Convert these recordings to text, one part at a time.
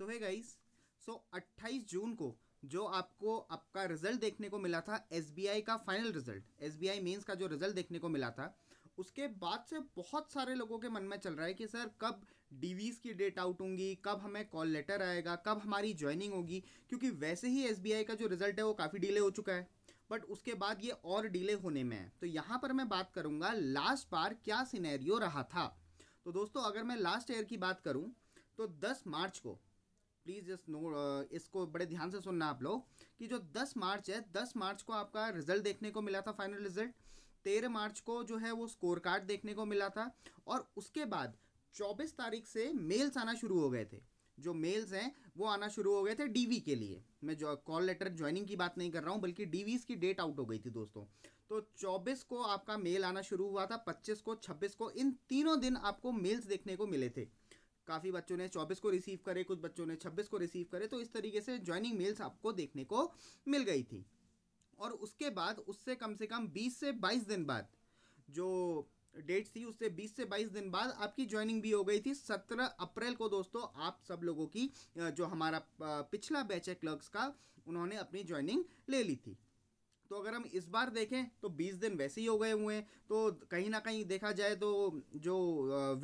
सो है guys so 28 जून को जो आपको आपका रिजल्ट देखने को मिला था एस का final result S B I का जो रिजल्ट देखने को मिला था उसके बाद से बहुत सारे लोगों के मन में चल रहा है कि सर कब डीवीज की डेट आउट होंगी कब हमें कॉल लेटर आएगा कब हमारी ज्वाइनिंग होगी क्योंकि वैसे ही एस का जो रिजल्ट है वो काफ़ी डिले हो चुका है बट उसके बाद ये और डिले होने में है तो यहाँ पर मैं बात करूँगा लास्ट बार क्या सिनेरियो रहा था तो दोस्तों अगर मैं लास्ट ईयर की बात करूँ तो 10 मार्च को प्लीज़ जस्ट नो इसको बड़े ध्यान से सुनना आप लोग कि जो 10 मार्च है 10 मार्च को आपका रिजल्ट देखने को मिला था फाइनल रिजल्ट 13 मार्च को जो है वो स्कोर कार्ड देखने को मिला था और उसके बाद 24 तारीख से मेल्स आना शुरू हो गए थे जो मेल्स हैं वो आना शुरू हो गए थे डी के लिए मैं जो कॉल लेटर ज्वाइनिंग की बात नहीं कर रहा हूँ बल्कि डी की डेट आउट हो गई थी दोस्तों तो 24 को आपका मेल आना शुरू हुआ था 25 को 26 को इन तीनों दिन आपको मेल्स देखने को मिले थे काफ़ी बच्चों ने 24 को रिसीव करे कुछ बच्चों ने 26 को रिसीव करे तो इस तरीके से ज्वाइनिंग मेल्स आपको देखने को मिल गई थी और उसके बाद उससे कम से कम 20 से 22 दिन बाद जो डेट थी उससे 20 से 22 दिन बाद आपकी ज्वाइनिंग भी हो गई थी 17 अप्रैल को दोस्तों आप सब लोगों की जो हमारा पिछला बैच है क्लर्क्स का उन्होंने अपनी ज्वाइनिंग ले ली थी तो अगर हम इस बार देखें तो 20 दिन वैसे ही हो गए हुए हैं तो कहीं ना कहीं देखा जाए तो जो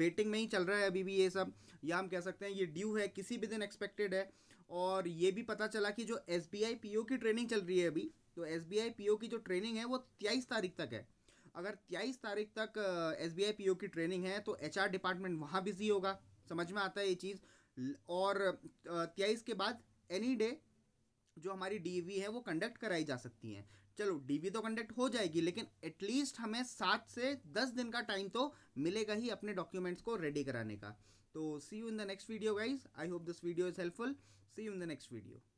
वेटिंग में ही चल रहा है अभी भी ये सब या हम कह सकते हैं ये ड्यू है किसी भी दिन एक्सपेक्टेड है और ये भी पता चला कि जो एस बी की ट्रेनिंग चल रही है अभी तो एस बी की जो ट्रेनिंग है वो तेईस तारीख तक है अगर तेईस तारीख तक एस बी की ट्रेनिंग है तो एच डिपार्टमेंट वहाँ बिजी होगा समझ में आता है ये चीज़ और तेईस के बाद एनी डे जो हमारी डी है वो कंडक्ट कराई जा सकती हैं चलो डीवी तो कंडक्ट हो जाएगी लेकिन एटलीस्ट हमें सात से दस दिन का टाइम तो मिलेगा ही अपने डॉक्यूमेंट्स को रेडी कराने का तो see you in the next video guys I hope this video is helpful see you in the next video